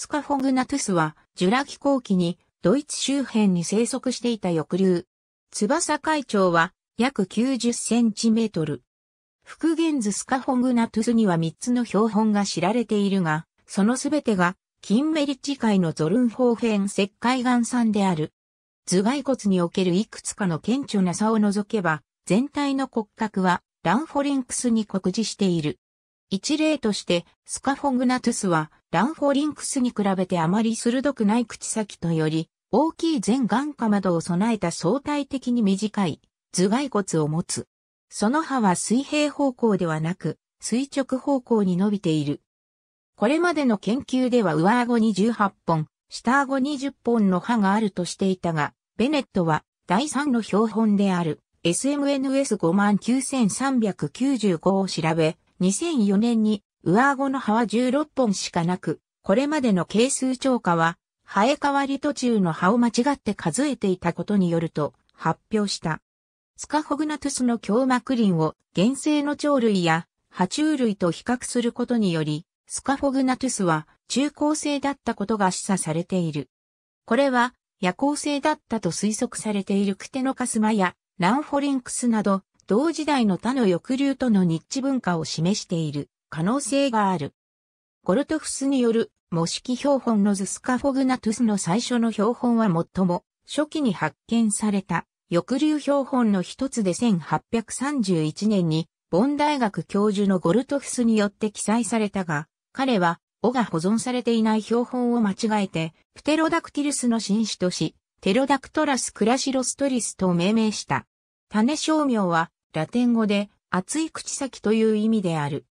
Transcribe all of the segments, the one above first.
スカフォグナトゥスは、ジュラ紀後期に、ドイツ周辺に生息していた翼竜。翼海長は、約90センチメートル。復元図スカフォグナトゥスには3つの標本が知られているが、そのすべてが、キンメリッチ海のゾルンホーフェン石灰岩産である。頭蓋骨におけるいくつかの顕著な差を除けば、全体の骨格は、ランフォリンクスに酷似している。一例として、スカフォグナトゥスは、ランフォリンクスに比べてあまり鋭くない口先とより、大きい全眼下窓を備えた相対的に短い頭蓋骨を持つ。その歯は水平方向ではなく、垂直方向に伸びている。これまでの研究では上顎に18本、下顎20本の歯があるとしていたが、ベネットは第3の標本である SMNS59395 を調べ、2004年に上顎の葉は16本しかなく、これまでの係数超過は、生え変わり途中の葉を間違って数えていたことによると発表した。スカホグナトゥスの強膜林を原生の鳥類や爬虫類と比較することにより、スカホグナトゥスは中高生だったことが示唆されている。これは夜行性だったと推測されているクテノカスマやランフォリンクスなど同時代の他の抑留との日地文化を示している可能性がある。ゴルトフスによる模式標本のズスカフォグナトゥスの最初の標本は最も初期に発見された抑留標本の一つで1831年にボン大学教授のゴルトフスによって記載されたが、彼は、尾が保存されていない標本を間違えて、プテロダクティルスの新種とし、テロダクトラスクラシロストリスと命名した。種商名は、ラテン語で、厚い口先という意味である。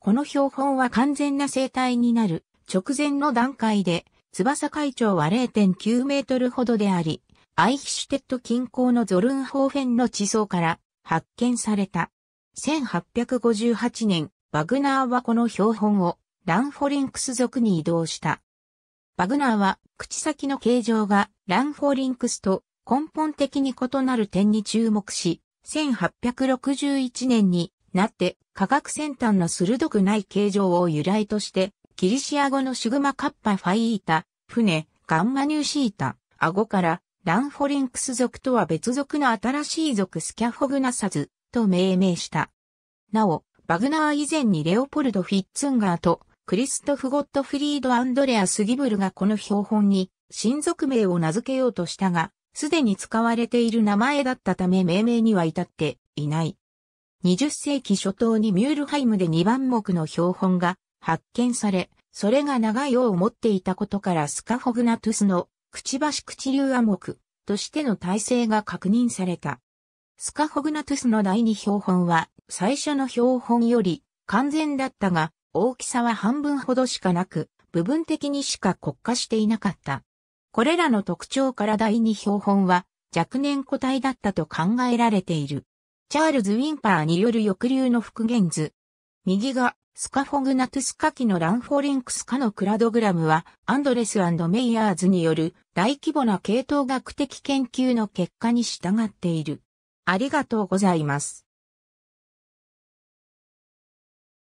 この標本は完全な生態になる直前の段階で、翼海長は0.9メートルほどであり、アイヒシュテッド近郊のゾルンホーフェンの地層から発見された。1858年、バグナーはこの標本をランフォリンクス族に移動した。バグナーは口先の形状がランフォリンクスと根本的に異なる点に注目し、1861年になって科学先端の鋭くない形状を由来として、ギリシア語のシグマカッパファイータ、船、ガンマニューシータ、アゴからランフォリンクス族とは別族の新しい族スキャフォグナサズと命名した。なお、バグナー以前にレオポルド・フィッツンガーとクリストフ・ゴットフリード・アンドレアス・ギブルがこの標本に親族名を名付けようとしたが、すでに使われている名前だったため命名には至っていない。20世紀初頭にミュールハイムで2番目の標本が発見され、それが長い尾を持っていたことからスカホグナトゥスのくちばし口竜亜目としての体制が確認された。スカホグナトゥスの第二標本は最初の標本より完全だったが大きさは半分ほどしかなく部分的にしか骨化していなかった。これらの特徴から第二標本は若年個体だったと考えられている。チャールズ・ウィンパーによる抑留の復元図。右がスカフォグナトゥスカキのランフォリンクス科のクラドグラムはアンドレスメイヤーズによる大規模な系統学的研究の結果に従っている。ありがとうございます。